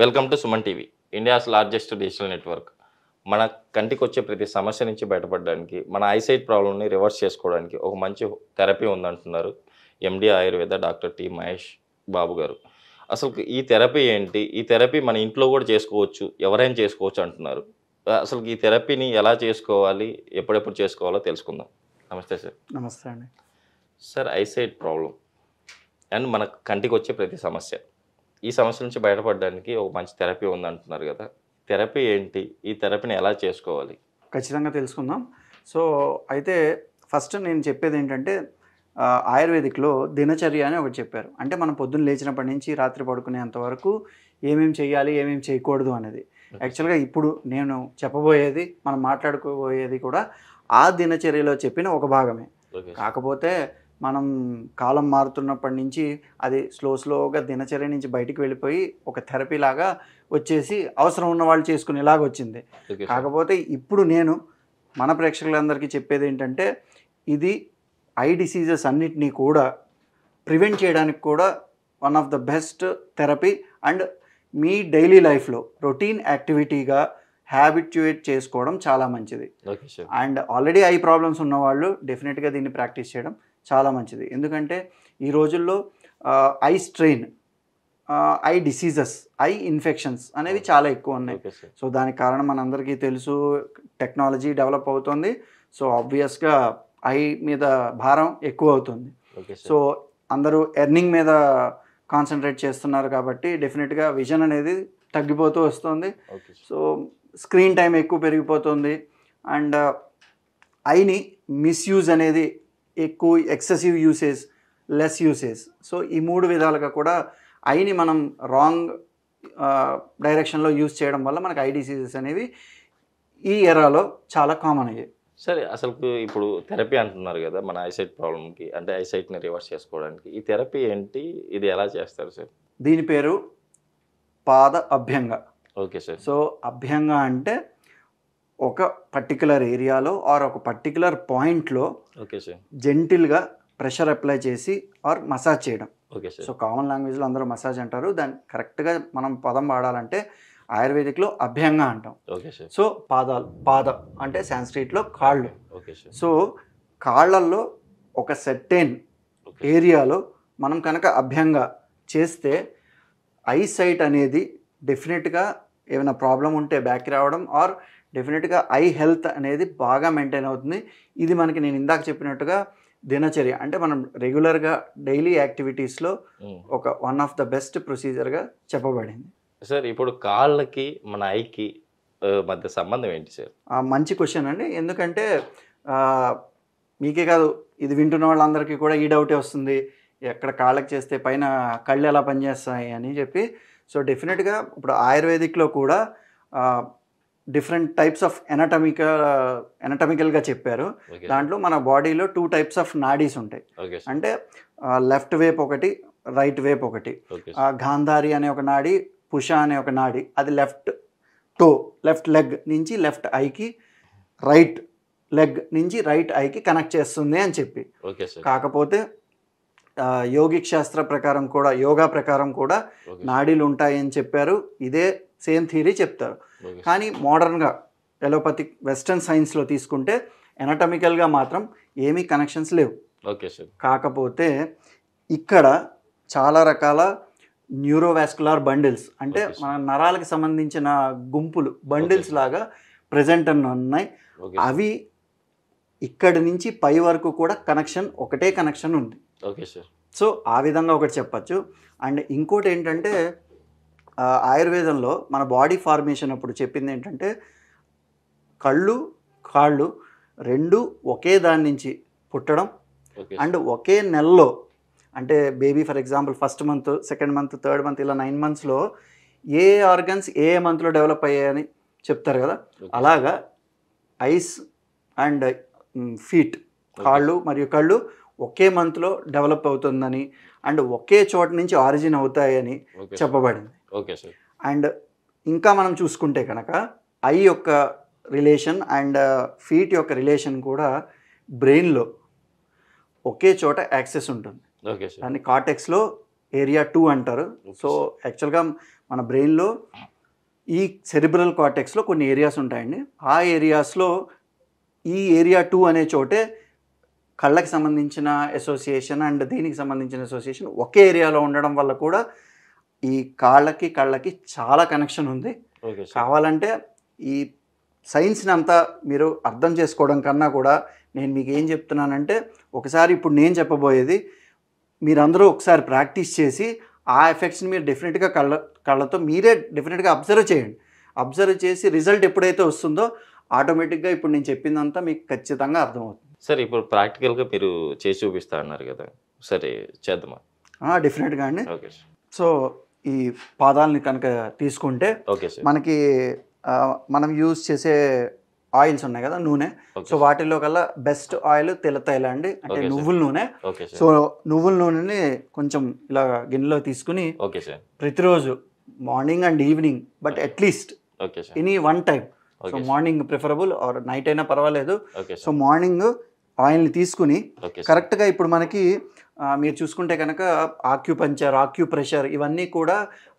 welcome to Suman TV India's largest digital network మన కంటికి వచ్చే ప్రతి సమస్య నుంచి బయటపడడానికి మన ఐసైట్ ప్రాబ్లమ్ని రివర్స్ చేసుకోవడానికి ఒక మంచి థెరపీ ఉందంటున్నారు MD ayurveda doctor T Mahesh Babu గారు అసలు ఈ థెరపీ ఏంటి ఈ థెరపీ మన ఇంట్లో కూడా చేసుకోవచ్చు ఎవరైనా చేసుకోవచ్చు అంటున్నారు అసలు ఈ థెరపీని ఎలా చేసుకోవాలి ఎప్పుడెప్పుడు చేసుకోవాలో తెలుసుకుందాం నమస్తే సార్ నమస్తే అండి సార్ ఐసైట్ ప్రాబ్లం అండ్ మన కంటికి వచ్చే ప్రతి సమస్య ఈ సమస్య నుంచి బయటపడడానికి ఒక మంచి థెరపీ ఉందంటున్నారు కదా థెరపీ ఏంటి ఈ థెరపీని ఎలా చేసుకోవాలి ఖచ్చితంగా తెలుసుకుందాం సో అయితే ఫస్ట్ నేను చెప్పేది ఏంటంటే ఆయుర్వేదిక్లో దినచర్య అని ఒకటి చెప్పారు అంటే మనం పొద్దున్న లేచినప్పటి నుంచి రాత్రి పడుకునేంత వరకు ఏమేమి చేయాలి ఏమేమి చేయకూడదు అనేది యాక్చువల్గా ఇప్పుడు నేను చెప్పబోయేది మనం మాట్లాడుకోబోయేది కూడా ఆ దినచర్యలో చెప్పిన ఒక భాగమే కాకపోతే మనం కాలం మారుతున్నప్పటి నుంచి అది స్లో స్లోగా దినచర్య నుంచి బయటికి వెళ్ళిపోయి ఒక థెరపీ లాగా వచ్చేసి అవసరం ఉన్న వాళ్ళు చేసుకునేలాగా వచ్చింది కాకపోతే ఇప్పుడు నేను మన ప్రేక్షకులందరికీ చెప్పేది ఏంటంటే ఇది ఐ డిసీజెస్ అన్నిటినీ కూడా ప్రివెంట్ చేయడానికి కూడా one of the best therapy and మీ డైలీ లైఫ్లో రొటీన్ యాక్టివిటీగా హ్యాబిట్యుయేట్ చేసుకోవడం చాలా మంచిది అండ్ ఆల్రెడీ ఐ ప్రాబ్లమ్స్ ఉన్నవాళ్ళు డెఫినెట్గా దీన్ని ప్రాక్టీస్ చేయడం చాలా మంచిది ఎందుకంటే ఈ రోజుల్లో eye strain eye diseases eye infections అనేవి చాలా ఎక్కువ ఉన్నాయి సో దానికి కారణం మనందరికీ తెలుసు టెక్నాలజీ డెవలప్ అవుతుంది సో ఆబ్వియస్గా ఐ మీద భారం ఎక్కువ అవుతుంది సో అందరూ ఎర్నింగ్ మీద కాన్సన్ట్రేట్ చేస్తున్నారు కాబట్టి డెఫినెట్గా విజన్ అనేది తగ్గిపోతూ వస్తుంది సో స్క్రీన్ టైం ఎక్కువ పెరిగిపోతుంది అండ్ ఐని మిస్యూజ్ అనేది ఎక్కువ excessive usage less usage so ఈ మూడు విధాలుగా కూడా ఐని మనం రాంగ్ డైరెక్షన్లో యూజ్ చేయడం వల్ల మనకు ఐ డిసీజెస్ అనేవి ఈ ఎరాలో చాలా కామన్ అయ్యాయి సరే అసలు ఇప్పుడు థెరపీ అంటున్నారు కదా మన ఐసైట్ ప్రాబ్లంకి అంటే ఐసైట్ని రివర్స్ చేసుకోవడానికి ఈ థెరపీ ఏంటి ఇది ఎలా చేస్తారు సార్ దీని పేరు పాద అభ్యంగ ఓకే సార్ సో అభ్యంగ అంటే ఒక పర్టికులర్ ఏరియాలో ఆర్ ఒక పర్టికులర్ పాయింట్లో ఓకే సార్ జెంటిల్గా ప్రెషర్ అప్లై చేసి ఆర్ మసాజ్ చేయడం ఓకే సార్ సో కామన్ లాంగ్వేజ్లో అందరూ మసాజ్ అంటారు దాన్ని కరెక్ట్గా మనం పదం వాడాలంటే ఆయుర్వేదిక్లో అభ్యంగా అంటాం ఓకే సార్ సో పాదాలు పాద అంటే సాంస్క్రిట్లో కాళ్ళు ఓకే సార్ సో కాళ్ళల్లో ఒక సెట్టైన్ ఏరియాలో మనం కనుక అభ్యంగా చేస్తే ఐ సైట్ అనేది డెఫినెట్గా ఏమైనా ప్రాబ్లం ఉంటే బ్యాక్ రావడం ఆర్ డెఫినెట్గా ఐ హెల్త్ అనేది బాగా మెయింటైన్ అవుతుంది ఇది మనకి నేను ఇందాక చెప్పినట్టుగా దినచర్య అంటే మనం రెగ్యులర్గా డైలీ యాక్టివిటీస్లో ఒక వన్ ఆఫ్ ద బెస్ట్ ప్రొసీజర్గా చెప్పబడింది సార్ ఇప్పుడు కాళ్ళకి మన ఐకి మధ్య సంబంధం ఏంటి సార్ మంచి క్వశ్చన్ అండి ఎందుకంటే మీకే కాదు ఇది వింటున్న వాళ్ళందరికీ కూడా ఈ డౌటే వస్తుంది ఎక్కడ కాళ్ళకి చేస్తే పైన కళ్ళు ఎలా పనిచేస్తాయి అని చెప్పి సో డెఫినెట్గా ఇప్పుడు ఆయుర్వేదిక్లో కూడా డిఫరెంట్ టైప్స్ ఆఫ్ ఎనటమికల్ ఎనటమికల్గా చెప్పారు దాంట్లో మన బాడీలో టూ టైప్స్ ఆఫ్ నాడీస్ ఉంటాయి అంటే లెఫ్ట్ వేప్ ఒకటి రైట్ వేప్ ఒకటి గాంధారి అనే ఒక నాడి పుష అనే ఒక నాడి అది లెఫ్ట్ టో లెఫ్ట్ లెగ్ నుంచి లెఫ్ట్ ఐకి రైట్ లెగ్ నుంచి రైట్ ఐకి కనెక్ట్ చేస్తుంది అని చెప్పి కాకపోతే యోగిక్ శాస్త్ర ప్రకారం కూడా యోగా ప్రకారం కూడా నాడీలు ఉంటాయని చెప్పారు ఇదే సేమ్ థియరీ చెప్తారు కానీ మోడర్న్గా ఎలోపతిక్ వెస్ట్రన్ సైన్స్లో తీసుకుంటే ఎనటమికల్గా మాత్రం ఏమీ కనెక్షన్స్ లేవు ఓకే సార్ కాకపోతే ఇక్కడ చాలా రకాల న్యూరోవాస్కులార్ బండిల్స్ అంటే మన నరాలకు సంబంధించిన గుంపులు బండిల్స్ లాగా ప్రజెంట్ అని ఉన్నాయి అవి ఇక్కడి నుంచి పై వరకు కూడా కనెక్షన్ ఒకటే కనెక్షన్ ఉంది ఓకే సార్ సో ఆ విధంగా ఒకటి చెప్పచ్చు అండ్ ఇంకోటి ఏంటంటే ఆయుర్వేదంలో మన బాడీ ఫార్మేషన్ అప్పుడు చెప్పింది ఏంటంటే కళ్ళు కాళ్ళు రెండు ఒకే దాని నుంచి పుట్టడం అండ్ ఒకే నెలలో అంటే baby for example first month second month third month ఇలా నైన్ మంత్స్లో ఏ ఆర్గన్స్ ఏ మంత్లో డెవలప్ అయ్యాయని చెప్తారు కదా అలాగా ఐస్ అండ్ ఫీట్ కాళ్ళు మరియు కళ్ళు ఒకే మంత్లో డెవలప్ అవుతుందని అండ్ ఒకే చోట నుంచి ఆరిజిన్ అవుతాయని చెప్పబడింది ఓకే సార్ అండ్ ఇంకా మనం చూసుకుంటే కనుక ఐ యొక్క రిలేషన్ అండ్ ఫీట్ uh, యొక్క రిలేషన్ కూడా బ్రెయిన్లో ఒకే చోట యాక్సెస్ ఉంటుంది ఓకే దాన్ని కార్టెక్స్లో ఏరియా టూ అంటారు సో యాక్చువల్గా మన బ్రెయిన్లో ఈ సెరిబ్రల్ కాటెక్స్లో కొన్ని ఏరియాస్ ఉంటాయండి ఆ ఏరియాస్లో ఈ ఏరియా టూ అనే చోటే కళ్ళకి సంబంధించిన అసోసియేషన్ అండ్ దీనికి సంబంధించిన అసోసియేషన్ ఒకే ఏరియాలో ఉండడం వల్ల కూడా ఈ కాళ్ళకి కళ్ళకి చాలా కనెక్షన్ ఉంది కావాలంటే ఈ సైన్స్ని అంతా మీరు అర్థం చేసుకోవడం కన్నా కూడా నేను మీకు ఏం చెప్తున్నానంటే ఒకసారి ఇప్పుడు నేను చెప్పబోయేది మీరందరూ ఒకసారి ప్రాక్టీస్ చేసి ఆ ఎఫెక్ట్స్ని మీరు డెఫినెట్గా కళ్ళ కళ్ళతో మీరే డెఫినెట్గా అబ్జర్వ్ చేయండి అబ్జర్వ్ చేసి రిజల్ట్ ఎప్పుడైతే వస్తుందో ఆటోమేటిక్గా ఇప్పుడు నేను చెప్పిందంతా మీకు ఖచ్చితంగా అర్థమవుతుంది సరే ఇప్పుడు ప్రాక్టికల్గా మీరు చేసి చూపిస్తా అన్నారు కదా సరే చేద్దామా డెఫినెట్గా అండి ఓకే సో ఈ పాదాలని కనుక తీసుకుంటే ఓకే సార్ మనకి మనం యూజ్ చేసే ఆయిల్స్ ఉన్నాయి కదా నూనె సో వాటిలో కల్లా బెస్ట్ ఆయిల్ తెల్ల తైల అండి అంటే నువ్వుల నూనె సో నువ్వుల నూనెని కొంచెం ఇలా గిన్నెలో తీసుకుని ప్రతిరోజు morning and evening but at least any one time so morning preferable or night అయినా పర్వాలేదు సో మార్నింగ్ ఆయిల్ని తీసుకుని కరెక్ట్గా ఇప్పుడు మనకి మీరు చూసుకుంటే కనుక ఆక్యుపంచర్ ఆక్యుప్రెషర్ ఇవన్నీ కూడా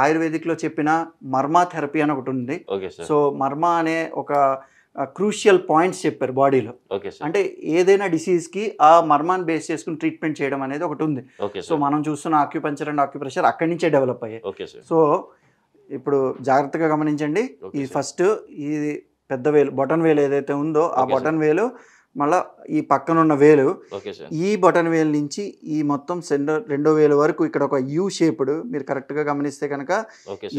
ఆయుర్వేదిక్లో చెప్పిన మర్మా థెరపీ అని ఒకటి ఉంది సో మర్మా అనే ఒక క్రూషియల్ పాయింట్స్ చెప్పారు బాడీలో అంటే ఏదైనా డిసీజ్కి ఆ మర్మాన్ని బేస్ చేసుకుని ట్రీట్మెంట్ చేయడం అనేది ఒకటి ఉంది సో మనం చూస్తున్న ఆక్యుపంచర్ అండ్ ఆక్యుప్రెషర్ అక్కడి నుంచే డెవలప్ అయ్యాయి సో ఇప్పుడు జాగ్రత్తగా గమనించండి ఈ ఫస్ట్ ఈ పెద్ద వేలు బొటన్ వేలు ఏదైతే ఉందో ఆ బొటన్ వేలు మళ్ళా ఈ పక్కన ఉన్న వేలు ఈ బటన్ వేలు నుంచి ఈ మొత్తం సెంటర్ రెండో వేలు వరకు ఇక్కడ ఒక యూ షేప్డ్ మీరు కరెక్ట్గా గమనిస్తే కనుక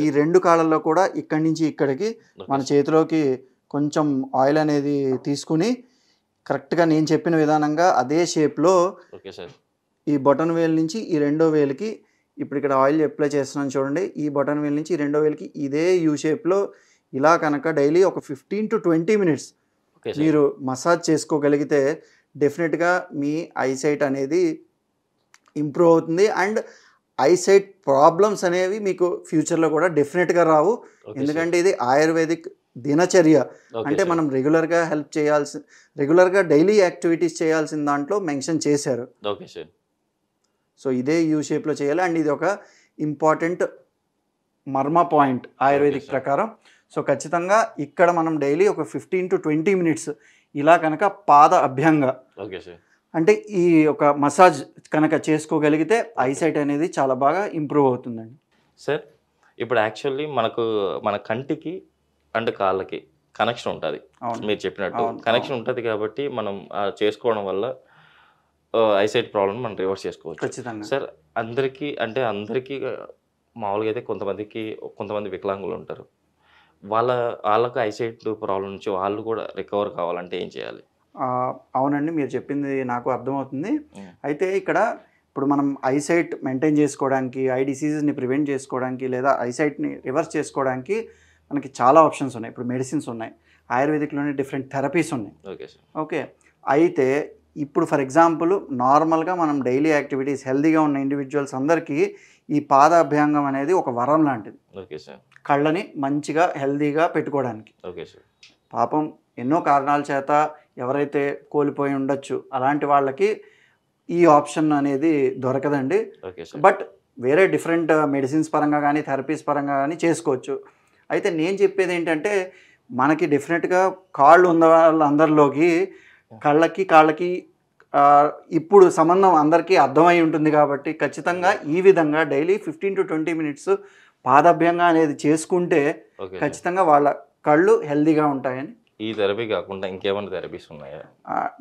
ఈ రెండు కాళ్ళల్లో కూడా ఇక్కడి నుంచి ఇక్కడికి మన చేతిలోకి కొంచెం ఆయిల్ అనేది తీసుకుని కరెక్ట్గా నేను చెప్పిన విధానంగా అదే షేప్లో ఈ బటన్ వేలు నుంచి ఈ రెండో వేలుకి ఇప్పుడు ఇక్కడ ఆయిల్ అప్లై చేస్తున్నాను చూడండి ఈ బటన్ వేలు నుంచి ఈ రెండో వేలుకి ఇదే యూ షేప్లో ఇలా కనుక డైలీ ఒక ఫిఫ్టీన్ టు ట్వంటీ మినిట్స్ మీరు మసాజ్ చేసుకోగలిగితే డెఫినెట్గా మీ ఐసైట్ అనేది ఇంప్రూవ్ అవుతుంది అండ్ ఐసైట్ ప్రాబ్లమ్స్ అనేవి మీకు ఫ్యూచర్లో కూడా డెఫినెట్గా రావు ఎందుకంటే ఇది ఆయుర్వేదిక్ దినచర్య అంటే మనం రెగ్యులర్గా హెల్ప్ చేయాల్సి రెగ్యులర్గా డైలీ యాక్టివిటీస్ చేయాల్సిన దాంట్లో మెన్షన్ చేశారు ఓకే సార్ సో ఇదే యూ షేప్లో చేయాలి అండ్ ఇది ఒక ఇంపార్టెంట్ మర్మ పాయింట్ ఆయుర్వేదిక్ ప్రకారం సో ఖచ్చితంగా ఇక్కడ మనం డైలీ ఒక ఫిఫ్టీన్ టు ట్వంటీ మినిట్స్ ఇలా కనుక పాద అభ్యంగా ఓకే సార్ అంటే ఈ ఒక మసాజ్ కనుక చేసుకోగలిగితే ఐసైట్ అనేది చాలా బాగా ఇంప్రూవ్ అవుతుందండి సార్ ఇప్పుడు యాక్చువల్లీ మనకు మన కంటికి అండ్ కాళ్ళకి కనెక్షన్ ఉంటుంది మీరు చెప్పినట్టు కనెక్షన్ ఉంటుంది కాబట్టి మనం చేసుకోవడం వల్ల ఐసైట్ ప్రాబ్లం మనం రివర్స్ చేసుకోవచ్చు ఖచ్చితంగా సార్ అందరికీ అంటే అందరికీ మామూలుగా అయితే కొంతమందికి కొంతమంది వికలాంగులు ఉంటారు వాళ్ళ వాళ్ళకు ఐసైట్ ప్రాబ్లం నుంచి వాళ్ళు కూడా రికవర్ కావాలంటే ఏం చేయాలి అవునండి మీరు చెప్పింది నాకు అర్థమవుతుంది అయితే ఇక్కడ ఇప్పుడు మనం ఐసైట్ మెయింటైన్ చేసుకోవడానికి ఐ డిసీజెస్ని ప్రివెంట్ చేసుకోవడానికి లేదా ఐసైట్ని రివర్స్ చేసుకోవడానికి మనకి చాలా ఆప్షన్స్ ఉన్నాయి ఇప్పుడు మెడిసిన్స్ ఉన్నాయి ఆయుర్వేదిక్లోనే డిఫరెంట్ థెరపీస్ ఉన్నాయి ఓకే సార్ ఓకే అయితే ఇప్పుడు ఫర్ ఎగ్జాంపుల్ నార్మల్గా మనం డైలీ యాక్టివిటీస్ హెల్దీగా ఉన్న ఇండివిజువల్స్ అందరికీ ఈ పాదాభ్యాంగం అనేది ఒక వరం లాంటిది ఓకే సార్ కళ్ళని మంచిగా హెల్దీగా పెట్టుకోవడానికి ఓకే సార్ పాపం ఎన్నో కారణాల చేత ఎవరైతే కోల్పోయి ఉండొచ్చు అలాంటి వాళ్ళకి ఈ ఆప్షన్ అనేది దొరకదండి బట్ వేరే డిఫరెంట్ మెడిసిన్స్ పరంగా కానీ థెరపీస్ పరంగా కానీ చేసుకోవచ్చు అయితే నేను చెప్పేది ఏంటంటే మనకి డెఫినెట్గా కాళ్ళు ఉన్న వాళ్ళందరిలోకి కళ్ళకి కాళ్ళకి ఇప్పుడు సంబంధం అందరికీ అర్థమై ఉంటుంది కాబట్టి ఖచ్చితంగా ఈ విధంగా daily fifteen to twenty minutes పాదభ్యంగా అనేది చేసుకుంటే ఖచ్చితంగా వాళ్ళ కళ్ళు హెల్దీగా ఉంటాయని ఈ థెరపీ కాకుండా ఇంకేమైనా థెరపీస్ ఉన్నాయా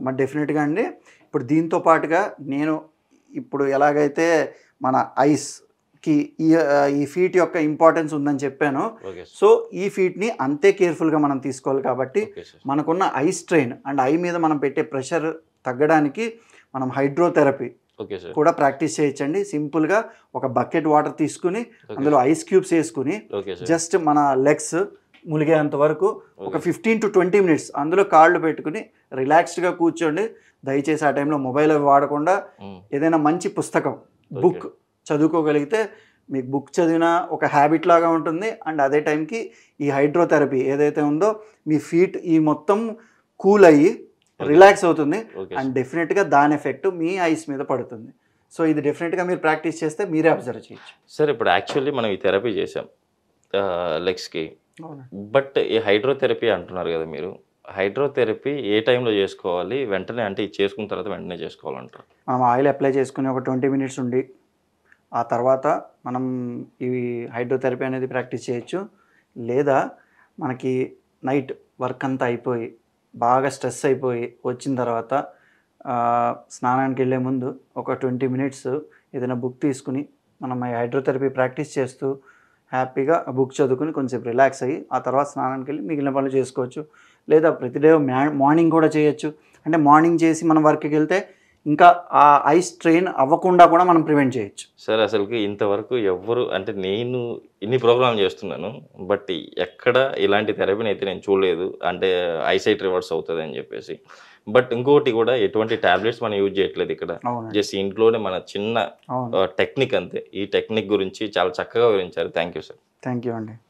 మరి డెఫినెట్గా అండి ఇప్పుడు దీంతో పాటుగా నేను ఇప్పుడు ఎలాగైతే మన ఐస్కి ఈ ఈ ఫీట్ యొక్క ఇంపార్టెన్స్ ఉందని చెప్పాను సో ఈ ఫీట్ని అంతే కేర్ఫుల్గా మనం తీసుకోవాలి కాబట్టి మనకున్న ఐ స్ట్రెయిన్ అండ్ ఐ మీద మనం పెట్టే ప్రెషర్ తగ్గడానికి మనం హైడ్రోథెరపీ కూడా ప్రాక్టీస్ చేయొచ్చండి సింపుల్గా ఒక బకెట్ వాటర్ తీసుకుని అందులో ఐస్ క్యూబ్స్ వేసుకుని జస్ట్ మన లెగ్స్ ములిగేంత వరకు ఒక ఫిఫ్టీన్ టు ట్వంటీ మినిట్స్ అందులో కాళ్ళు పెట్టుకుని రిలాక్స్డ్గా కూర్చోండి దయచేసి ఆ టైంలో మొబైల్ అవి వాడకుండా ఏదైనా మంచి పుస్తకం బుక్ చదువుకోగలిగితే మీకు బుక్ చదివిన ఒక హ్యాబిట్ లాగా ఉంటుంది అండ్ అదే టైంకి ఈ హైడ్రోథెరపీ ఏదైతే ఉందో మీ ఫీట్ ఈ మొత్తం కూల్ అయ్యి రిలాక్స్ అవుతుంది అండ్ డెఫినెట్గా దాని ఎఫెక్ట్ మీ ఐస్ మీద పడుతుంది సో ఇది డెఫినెట్గా మీరు ప్రాక్టీస్ చేస్తే మీరే అబ్జర్వ్ చేయొచ్చు సార్ ఇప్పుడు యాక్చువల్లీ మనం ఈ థెరపీ చేసాం లెగ్స్కి బట్ ఈ హైడ్రోథెరపీ అంటున్నారు కదా మీరు హైడ్రోథెరపీ ఏ టైంలో చేసుకోవాలి వెంటనే అంటే ఇది చేసుకున్న తర్వాత వెంటనే చేసుకోవాలంటారు మనం ఆయిల్ అప్లై చేసుకుని ఒక ట్వంటీ మినిట్స్ ఉండి ఆ తర్వాత మనం ఇవి హైడ్రోథెరపీ అనేది ప్రాక్టీస్ చేయొచ్చు లేదా మనకి నైట్ వర్క్ అంతా అయిపోయి బాగా స్ట్రెస్ అయిపోయి వచ్చిన తర్వాత స్నానానికి వెళ్ళే ముందు ఒక ట్వంటీ మినిట్స్ ఏదైనా బుక్ తీసుకుని మనం హైడ్రోథెరపీ ప్రాక్టీస్ చేస్తూ హ్యాపీగా బుక్ చదువుకుని కొంచెంసేపు రిలాక్స్ అయ్యి ఆ తర్వాత స్నానానికి వెళ్ళి మిగిలిన పనులు చేసుకోవచ్చు లేదా ప్రతిడే మార్నింగ్ కూడా చేయొచ్చు అంటే మార్నింగ్ చేసి మనం వర్క్కి వెళ్తే ఇంకా ఆ ఐ స్ట్రెయిన్ అవ్వకుండా కూడా మనం ప్రివెంట్ చేయొచ్చు సార్ అసలుకి ఇంతవరకు ఎవ్వరు అంటే నేను ఇన్ని ప్రోగ్రామ్ చేస్తున్నాను బట్ ఎక్కడ ఇలాంటి థెరపీని అయితే నేను చూడలేదు అంటే ఐసైట్ రివర్స్ అవుతుంది అని చెప్పేసి బట్ ఇంకోటి కూడా ఎటువంటి టాబ్లెట్స్ మనం యూజ్ చేయట్లేదు ఇక్కడ జస్ట్ ఇంట్లోనే మన చిన్న టెక్నిక్ అంతే ఈ టెక్నిక్ గురించి చాలా చక్కగా వివరించారు థ్యాంక్ సార్ థ్యాంక్ అండి